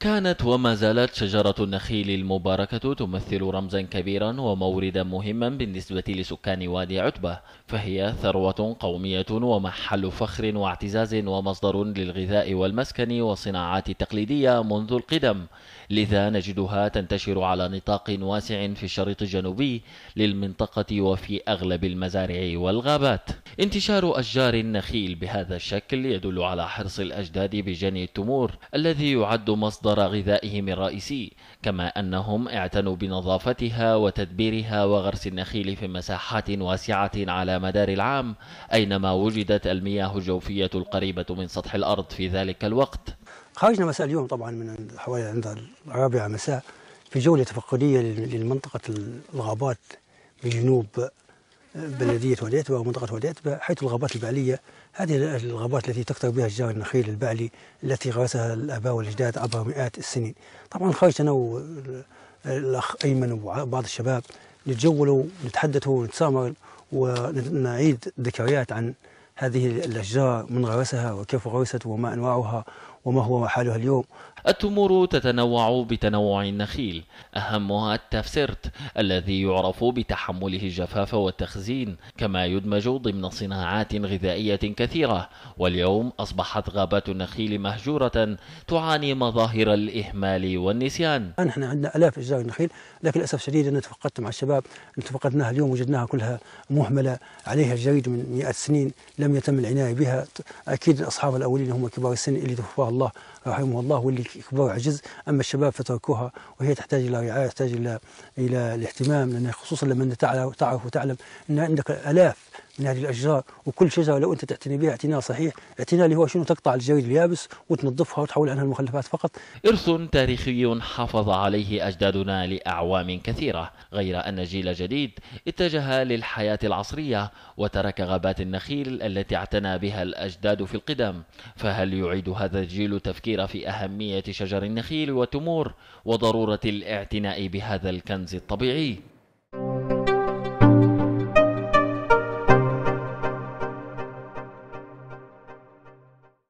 كانت وما زالت شجرة النخيل المباركة تمثل رمزا كبيرا وموردا مهما بالنسبة لسكان وادي عتبة فهي ثروة قومية ومحل فخر واعتزاز ومصدر للغذاء والمسكن والصناعات التقليدية منذ القدم لذا نجدها تنتشر على نطاق واسع في الشريط الجنوبي للمنطقة وفي أغلب المزارع والغابات انتشار أشجار النخيل بهذا الشكل يدل على حرص الأجداد بجني التمور الذي يعد مصدر غذائهم الرئيسي كما أنهم اعتنوا بنظافتها وتدبيرها وغرس النخيل في مساحات واسعة على مدار العام أينما وجدت المياه الجوفية القريبة من سطح الأرض في ذلك الوقت خرجنا مساء اليوم طبعا من حوالي عند الرابعة مساء في جولة تفقدية لمنطقة الغابات بجنوب بلدية وليت ومنطقة وليت حيث الغابات البعلية هذه الغابات التي تكثر بها اشجار النخيل البعلي التي غرسها الآباء والأجداد عبر مئات السنين طبعا خرجت أنا والأخ أيمن وبعض الشباب نتجولوا نتحدثوا ونتسامر ونعيد ذكريات عن هذه الأشجار من غرسها وكيف غرست وما أنواعها وما هو حالها اليوم التمور تتنوع بتنوع النخيل أهمها التفسرت الذي يعرف بتحمله الجفاف والتخزين كما يدمج ضمن صناعات غذائية كثيرة واليوم أصبحت غابات النخيل مهجورة تعاني مظاهر الإهمال والنسيان نحن عندنا آلاف أجزاء النخيل لكن للأسف الشديد أنا تفقدت مع الشباب تفقدناها اليوم وجدناها كلها مهملة عليها الجريد من مئة سنين لم يتم العناية بها أكيد أصحاب الأولين هم كبار السن اللي توفاه الله الله رحمه الله واللي كبروا عجز أما الشباب فتركوها وهي تحتاج إلى رعاية تحتاج إلى إلى الاهتمام لأن خصوصا لما تعرف وتعلم أن عندك آلاف من هذه الاشجار وكل شجره لو انت تعتني بها اعتناء صحيح، اعتناء اللي هو شنو تقطع الجريد اليابس وتنظفها وتحول عنها المخلفات فقط. ارث تاريخي حافظ عليه اجدادنا لاعوام كثيره، غير ان جيل جديد اتجه للحياه العصريه وترك غابات النخيل التي اعتنى بها الاجداد في القدم، فهل يعيد هذا الجيل التفكير في اهميه شجر النخيل والتمور وضروره الاعتناء بهذا الكنز الطبيعي؟